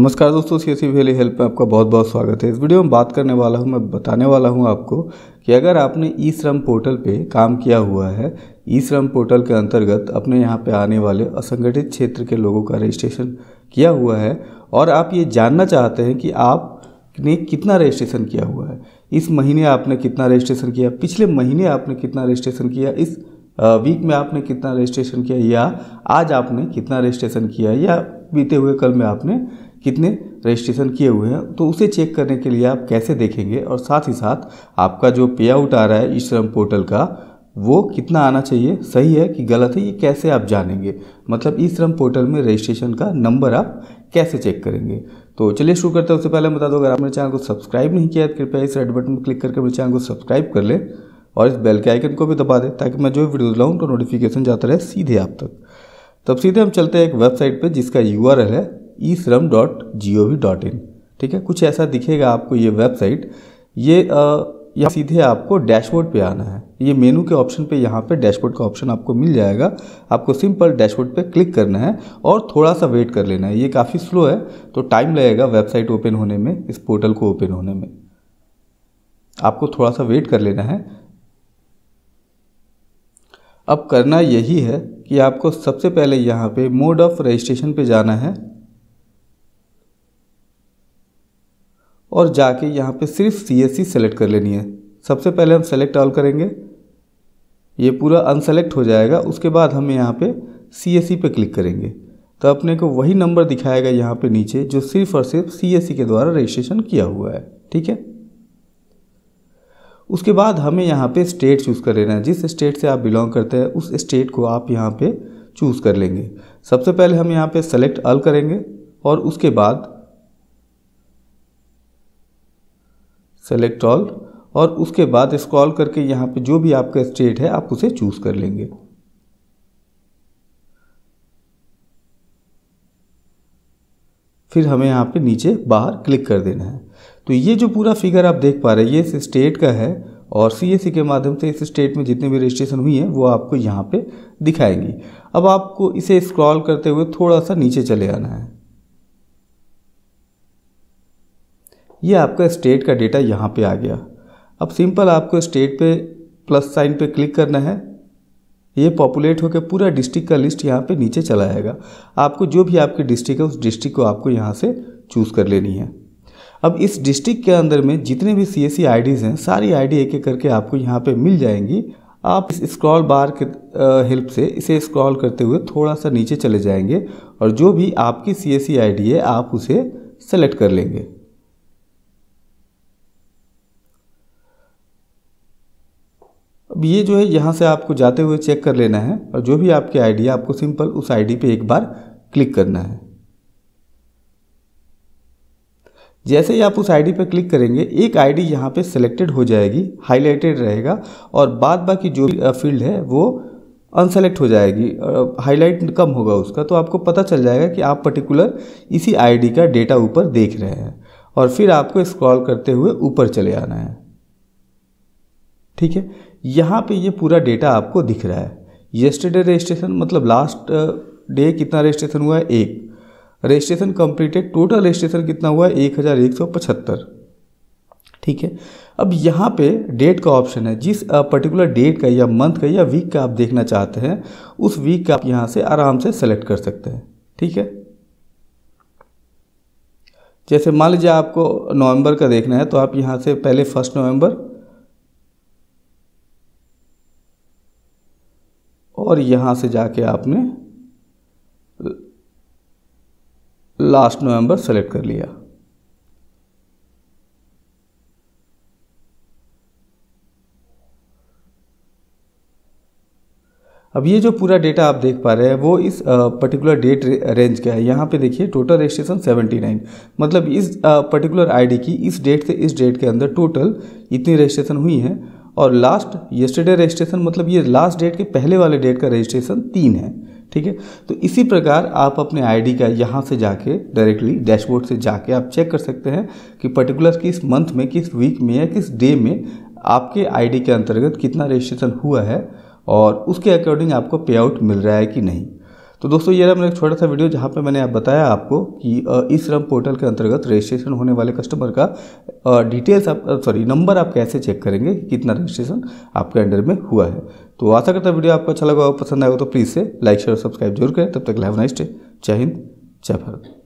नमस्कार दोस्तों C S valley help में आपका बहुत बहुत स्वागत है इस वीडियो में बात करने वाला हूँ मैं बताने वाला हूँ आपको कि अगर आपने ई श्रम पोर्टल पे काम किया हुआ है ई श्रम पोर्टल के अंतर्गत अपने यहाँ पे आने वाले असंगठित क्षेत्र के लोगों का रजिस्ट्रेशन किया हुआ है और आप ये जानना चाहते हैं कि आपने कितना रजिस्ट्रेशन किया हुआ है इस महीने आपने कितना रजिस्ट्रेशन किया पिछले महीने आपने कितना रजिस्ट्रेशन किया इस वीक में आपने कितना रजिस्ट्रेशन किया या आज आपने कितना रजिस्ट्रेशन किया या बीते हुए कल में आपने कितने रजिस्ट्रेशन किए हुए हैं तो उसे चेक करने के लिए आप कैसे देखेंगे और साथ ही साथ आपका जो पे आउट आ रहा है ई श्रम पोर्टल का वो कितना आना चाहिए सही है कि गलत है ये कैसे आप जानेंगे मतलब ई श्रम पोर्टल में रजिस्ट्रेशन का नंबर आप कैसे चेक करेंगे तो चलिए शुरू करते हैं उससे पहले बता दो अगर आपने चैनल को सब्सक्राइब नहीं किया है तो कृपया इस रेड बटन पर क्लिक करके मेरे चैनल को सब्सक्राइब कर लें और इस बेल के आइकन को भी दबा दें ताकि मैं जो भी वीडियो लाऊँ तो नोटिफिकेशन जाता रहे सीधे आप तक तब सीधे हम चलते हैं एक वेबसाइट पर जिसका यूआरएल है E Shram dot G O V dot in ठीक है कुछ ऐसा दिखेगा आपको ये वेबसाइट ये यहाँ सीधे आपको डैशबोर्ड पे आना है ये मेनू के ऑप्शन पे यहाँ पे डैशबोर्ड का ऑप्शन आपको मिल जाएगा आपको सिंपल डैशबोर्ड पे क्लिक करना है और थोड़ा सा वेट कर लेना है ये काफ़ी स्लो है तो टाइम लगेगा वेबसाइट ओपन होने में इस पोर्टल को ओपन होने में आपको थोड़ा सा वेट कर लेना है अब करना यही है कि आपको सबसे पहले यहाँ पे मोड ऑफ रजिस्ट्रेशन पे जाना है और जाके यहाँ पे सिर्फ सी एस सी सेलेक्ट कर लेनी है सबसे पहले हम सेलेक्ट ऑल करेंगे ये पूरा अनसेलेक्ट हो जाएगा उसके बाद हम यहाँ पे सी एस सी पे क्लिक करेंगे तो अपने को वही नंबर दिखाएगा यहाँ पे नीचे जो सिर्फ और सिर्फ सी एस सी के द्वारा रजिस्ट्रेशन किया हुआ है ठीक है उसके बाद हमें यहाँ पे स्टेट चूज़ कर लेना है जिस स्टेट से आप बिलोंग करते हैं उस स्टेट को आप यहाँ पे चूज़ कर लेंगे सबसे पहले हम यहाँ पे सेलेक्ट अल करेंगे और उसके बाद सेलेक्ट ऑल और उसके बाद स्क्रॉल करके यहाँ पे जो भी आपका स्टेट है आप उसे चूज़ कर लेंगे फिर हमें यहाँ पे नीचे बाहर क्लिक कर देना है तो ये जो पूरा फिगर आप देख पा रहे हैं ये इस स्टेट का है और सी के माध्यम से इस स्टेट में जितने भी रजिस्ट्रेशन हुई हैं वो आपको यहाँ पे दिखाएंगी अब आपको इसे स्क्रॉल करते हुए थोड़ा सा नीचे चले आना है ये आपका स्टेट का डेटा यहाँ पे आ गया अब सिंपल आपको स्टेट पे प्लस साइन पे क्लिक करना है ये पॉपुलेट होकर पूरा डिस्ट्रिक्ट का लिस्ट यहाँ पे नीचे चला जाएगा आपको जो भी आपकी डिस्ट्रिक्ट है उस डिस्ट्रिक्ट को आपको यहाँ से चूज़ कर लेनी है अब इस डिस्ट्रिक्ट के अंदर में जितने भी सी एस हैं सारी आई एक एक करके आपको यहाँ पर मिल जाएंगी आप इस स्क्रॉल बार के हेल्प से इसे स्क्रॉल करते हुए थोड़ा सा नीचे चले जाएंगे और जो भी आपकी सी एस है आप उसे सेलेक्ट कर लेंगे ये जो है यहाँ से आपको जाते हुए चेक कर लेना है और जो भी आपकी आईडी है आपको सिंपल उस आईडी पे एक बार क्लिक करना है जैसे ही आप उस आईडी पर क्लिक करेंगे एक आईडी यहाँ पर सिलेक्टेड हो जाएगी हाईलाइटेड रहेगा और बाद बाकी जो भी फील्ड है वो अनसेलेक्ट हो जाएगी हाईलाइट कम होगा उसका तो आपको पता चल जाएगा कि आप पर्टिकुलर इसी आईडी का डेटा ऊपर देख रहे हैं और फिर आपको स्क्रॉल करते हुए ऊपर चले आना है ठीक है यहाँ पे ये पूरा डेटा आपको दिख रहा है येस्टरडे रजिस्ट्रेशन मतलब लास्ट डे uh, कितना रजिस्ट्रेशन हुआ है एक रजिस्ट्रेशन कंप्लीटेड टोटल रजिस्ट्रेशन कितना हुआ है एक हज़ार एक सौ पचहत्तर ठीक है अब यहाँ पे डेट का ऑप्शन है जिस पर्टिकुलर uh, डेट का या मंथ का या वीक का आप देखना चाहते हैं उस वीक का आप यहाँ से आराम से सेलेक्ट कर सकते हैं ठीक है जैसे मान लीजिए आपको नवंबर का देखना है तो आप यहाँ से पहले फर्स्ट नवंबर और यहाँ से जाके आपने लास्ट नवंबर सेलेक्ट कर लिया अब ये जो पूरा डेटा आप देख पा रहे हैं वो इस पर्टिकुलर डेट रेंज का है यहाँ पे देखिए टोटल रजिस्ट्रेशन 79 मतलब इस पर्टिकुलर आईडी की इस डेट से इस डेट के अंदर टोटल इतनी रजिस्ट्रेशन हुई है और लास्ट येस्टरडे रजिस्ट्रेशन मतलब ये लास्ट डेट के पहले वाले डेट का रजिस्ट्रेशन तीन है ठीक है तो इसी प्रकार आप अपने आईडी का यहाँ से जाके डायरेक्टली डैशबोर्ड से जाके आप चेक कर सकते हैं कि पर्टिकुलर किस मंथ में किस वीक में या किस डे में आपके आईडी के अंतर्गत कितना रजिस्ट्रेशन हुआ है और उसके अकॉर्डिंग आपको पे आउट मिल रहा है कि नहीं तो दोस्तों ये रहा मेरा एक छोटा सा वीडियो जहाँ पे मैंने आप बताया आपको कि इस श्रम पोर्टल के अंतर्गत रजिस्ट्रेशन होने वाले कस्टमर का डिटेल्स आप सॉरी नंबर आप कैसे चेक करेंगे कितना रजिस्ट्रेशन आपके अंडर में हुआ है तो आशा करता वीडियो आपको अच्छा लगा पसंद आएगा तो प्लीज़ से लाइक शेयर और सब्सक्राइब जरूर करें तब तक लाइव नाइस्ट जय हिंद जय भारत